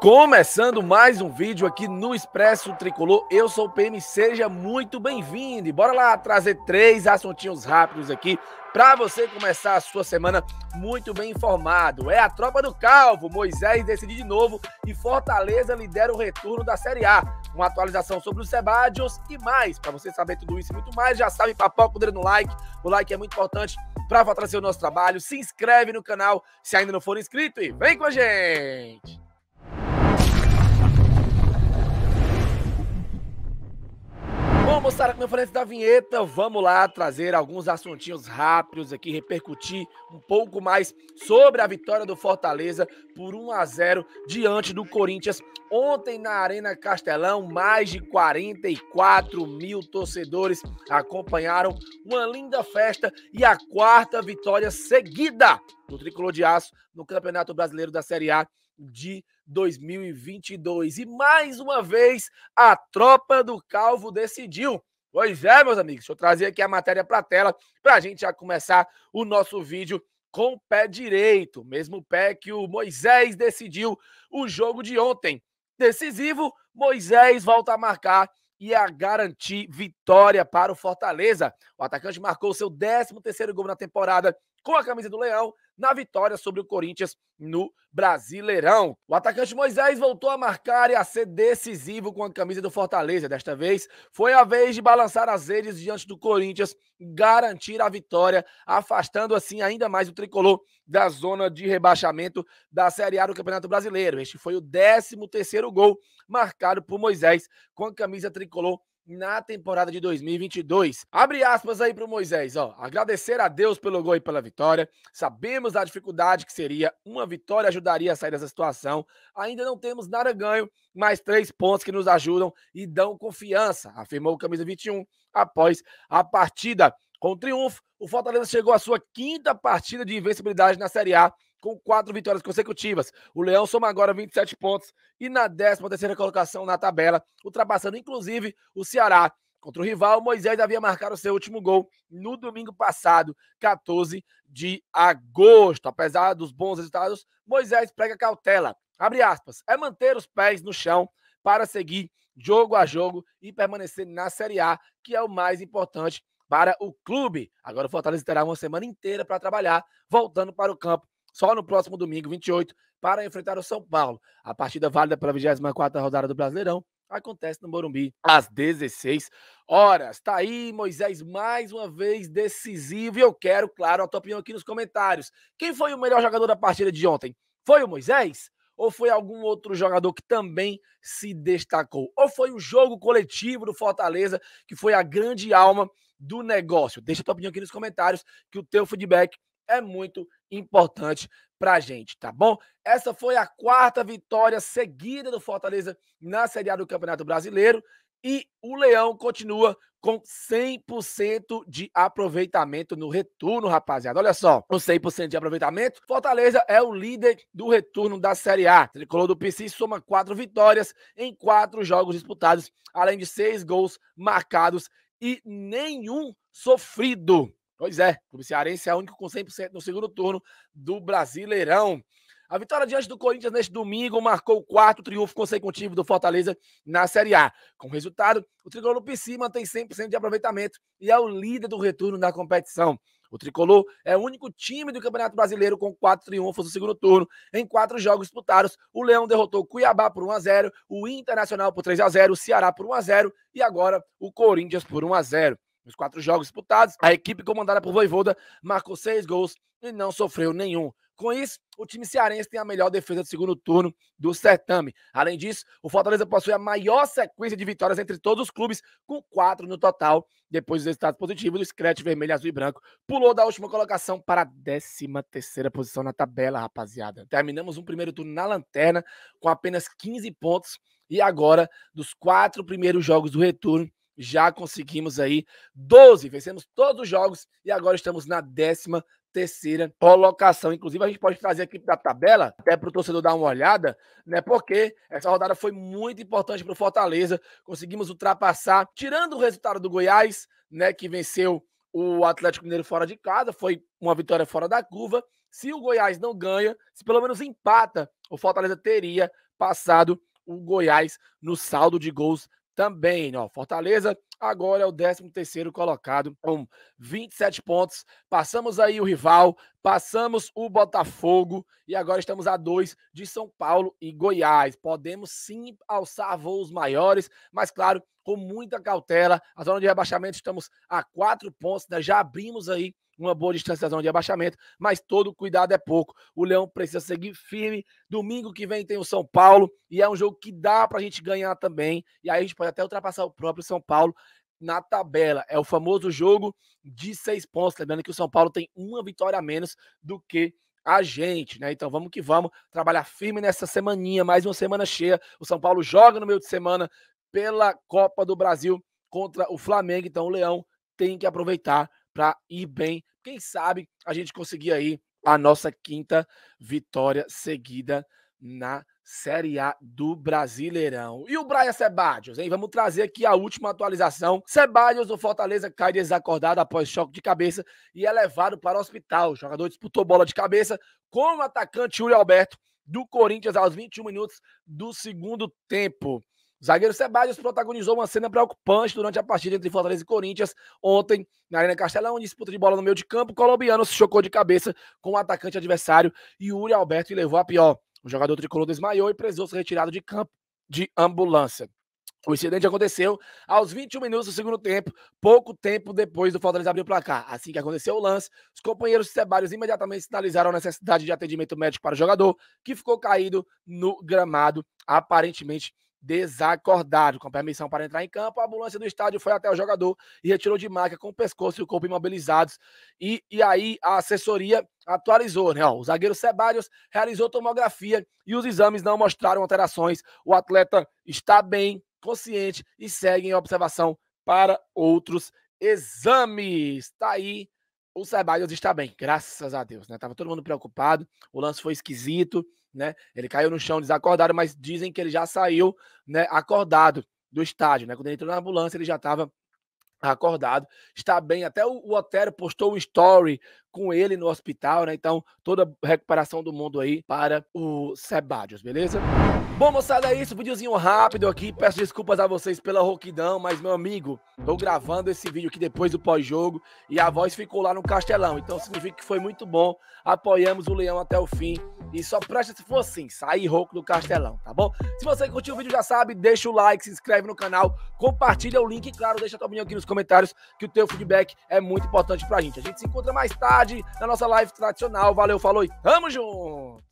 Começando mais um vídeo aqui no Expresso Tricolor, eu sou o PM, seja muito bem-vindo. Bora lá trazer três assuntinhos rápidos aqui para você começar a sua semana muito bem informado. É a tropa do Calvo, Moisés decide de novo e Fortaleza lidera o retorno da Série A. Uma atualização sobre os Sebadios e mais. Para você saber tudo isso e muito mais, já sabe, papoca o dedo no like. O like é muito importante para fortalecer o nosso trabalho. Se inscreve no canal se ainda não for inscrito e vem com a gente! como eu falei antes da vinheta, vamos lá trazer alguns assuntinhos rápidos aqui, repercutir um pouco mais sobre a vitória do Fortaleza por 1 a 0 diante do Corinthians. Ontem na Arena Castelão, mais de 44 mil torcedores acompanharam uma linda festa e a quarta vitória seguida do Tricolor de Aço no Campeonato Brasileiro da Série A de 2022. E mais uma vez, a tropa do Calvo decidiu. Pois é, meus amigos, deixa eu trazer aqui a matéria para a tela para a gente já começar o nosso vídeo com o pé direito, mesmo pé que o Moisés decidiu o jogo de ontem. Decisivo, Moisés volta a marcar e a garantir vitória para o Fortaleza. O atacante marcou seu 13 terceiro gol na temporada com a camisa do Leão na vitória sobre o Corinthians no Brasileirão. O atacante Moisés voltou a marcar e a ser decisivo com a camisa do Fortaleza. Desta vez foi a vez de balançar as redes diante do Corinthians, garantir a vitória, afastando assim ainda mais o tricolor da zona de rebaixamento da Série A do Campeonato Brasileiro. Este foi o 13 terceiro gol marcado por Moisés com a camisa tricolor na temporada de 2022. Abre aspas aí para o Moisés, ó. Agradecer a Deus pelo gol e pela vitória. Sabemos da dificuldade que seria. Uma vitória ajudaria a sair dessa situação. Ainda não temos nada ganho, mas três pontos que nos ajudam e dão confiança, afirmou o camisa 21 após a partida. Com o triunfo, o Fortaleza chegou à sua quinta partida de invencibilidade na Série A com quatro vitórias consecutivas. O Leão soma agora 27 pontos e na 13 terceira colocação na tabela, ultrapassando inclusive o Ceará. Contra o rival, Moisés havia marcado seu último gol no domingo passado, 14 de agosto. Apesar dos bons resultados, Moisés prega cautela. Abre aspas. É manter os pés no chão para seguir jogo a jogo e permanecer na Série A, que é o mais importante para o clube. Agora o Fortaleza terá uma semana inteira para trabalhar, voltando para o campo só no próximo domingo, 28, para enfrentar o São Paulo. A partida válida pela 24ª rodada do Brasileirão acontece no Morumbi às 16 horas. Tá aí, Moisés, mais uma vez decisivo. E eu quero, claro, a tua opinião aqui nos comentários. Quem foi o melhor jogador da partida de ontem? Foi o Moisés? Ou foi algum outro jogador que também se destacou? Ou foi o jogo coletivo do Fortaleza que foi a grande alma do negócio? Deixa a tua opinião aqui nos comentários, que o teu feedback é muito importante para a gente, tá bom? Essa foi a quarta vitória seguida do Fortaleza na Série A do Campeonato Brasileiro e o Leão continua com 100% de aproveitamento no retorno, rapaziada. Olha só, com 100% de aproveitamento, Fortaleza é o líder do retorno da Série A. Ele colou do PC soma quatro vitórias em quatro jogos disputados, além de seis gols marcados e nenhum sofrido. Pois é, o Clube Cearense é o único com 100% no segundo turno do Brasileirão. A vitória diante do Corinthians neste domingo marcou o quarto triunfo consecutivo do Fortaleza na Série A. Com resultado, o tricolor Pici mantém 100% de aproveitamento e é o líder do retorno da competição. O tricolor é o único time do Campeonato Brasileiro com quatro triunfos no segundo turno. Em quatro jogos disputados, o Leão derrotou o Cuiabá por 1 a 0, o Internacional por 3 a 0, o Ceará por 1 a 0 e agora o Corinthians por 1 a 0. Nos quatro jogos disputados, a equipe comandada por Voivoda marcou seis gols e não sofreu nenhum. Com isso, o time cearense tem a melhor defesa do segundo turno do certame. Além disso, o Fortaleza possui a maior sequência de vitórias entre todos os clubes, com quatro no total. Depois dos resultados positivos, o Scratch vermelho, azul e branco pulou da última colocação para a 13 terceira posição na tabela, rapaziada. Terminamos um primeiro turno na lanterna com apenas 15 pontos. E agora, dos quatro primeiros jogos do retorno, já conseguimos aí 12, vencemos todos os jogos e agora estamos na décima terceira colocação. Inclusive, a gente pode trazer aqui da tabela, até para o torcedor dar uma olhada, né? Porque essa rodada foi muito importante para o Fortaleza. Conseguimos ultrapassar, tirando o resultado do Goiás, né? Que venceu o Atlético Mineiro fora de casa, foi uma vitória fora da curva. Se o Goiás não ganha, se pelo menos empata, o Fortaleza teria passado o Goiás no saldo de gols também. Ó, Fortaleza agora é o 13º colocado com 27 pontos. Passamos aí o rival, passamos o Botafogo e agora estamos a dois de São Paulo e Goiás. Podemos sim alçar voos maiores, mas claro, com muita cautela. A zona de rebaixamento estamos a quatro pontos, né? já abrimos aí uma boa distância da zona de abaixamento, mas todo cuidado é pouco. O Leão precisa seguir firme. Domingo que vem tem o São Paulo e é um jogo que dá para a gente ganhar também. E aí a gente pode até ultrapassar o próprio São Paulo na tabela. É o famoso jogo de seis pontos. Lembrando que o São Paulo tem uma vitória a menos do que a gente, né? Então vamos que vamos trabalhar firme nessa semaninha, mais uma semana cheia. O São Paulo joga no meio de semana pela Copa do Brasil contra o Flamengo. Então o Leão tem que aproveitar para ir bem. Quem sabe a gente conseguir aí a nossa quinta vitória seguida na Série A do Brasileirão. E o Brian Sebadios, hein? Vamos trazer aqui a última atualização. Sebadios, o Fortaleza, cai desacordado após choque de cabeça e é levado para o hospital. O jogador disputou bola de cabeça com o atacante Yuri Alberto do Corinthians aos 21 minutos do segundo tempo. zagueiro Sebadios protagonizou uma cena preocupante durante a partida entre Fortaleza e Corinthians ontem na Arena Castelão, disputa de bola no meio de campo. O colombiano se chocou de cabeça com o atacante adversário e Yuri Alberto e levou a pior. Um jogador tricolor desmaiou e precisou ser retirado de campo de ambulância. O incidente aconteceu aos 21 minutos do segundo tempo, pouco tempo depois do Fortaleza abrir o placar. Assim que aconteceu o lance, os companheiros Ceballos imediatamente sinalizaram a necessidade de atendimento médico para o jogador, que ficou caído no gramado, aparentemente desacordado. Com permissão para entrar em campo, a ambulância do estádio foi até o jogador e retirou de marca com o pescoço e o corpo imobilizados. E, e aí a assessoria atualizou, né? Ó, o zagueiro Sebários realizou tomografia e os exames não mostraram alterações. O atleta está bem, consciente e segue em observação para outros exames. Está aí. O Sebários está bem, graças a Deus, né? Tava todo mundo preocupado. O lance foi esquisito né? Ele caiu no chão desacordado, mas dizem que ele já saiu, né, acordado do estádio, né? Quando ele entrou na ambulância, ele já estava acordado, está bem. Até o, o Otero postou um story com ele no hospital, né? Então, toda a recuperação do mundo aí para o Sebadios, beleza? Bom, moçada, é isso. Videozinho rápido aqui. Peço desculpas a vocês pela rouquidão, mas, meu amigo, tô gravando esse vídeo aqui depois do pós-jogo e a voz ficou lá no Castelão. Então, significa que foi muito bom. Apoiamos o Leão até o fim e só presta se for assim, sair rouco do castelão, tá bom? Se você curtiu o vídeo, já sabe, deixa o like, se inscreve no canal, compartilha o link e, claro, deixa a tua opinião aqui nos comentários, que o teu feedback é muito importante pra gente. A gente se encontra mais tarde na nossa live tradicional. Valeu, falou e tamo junto!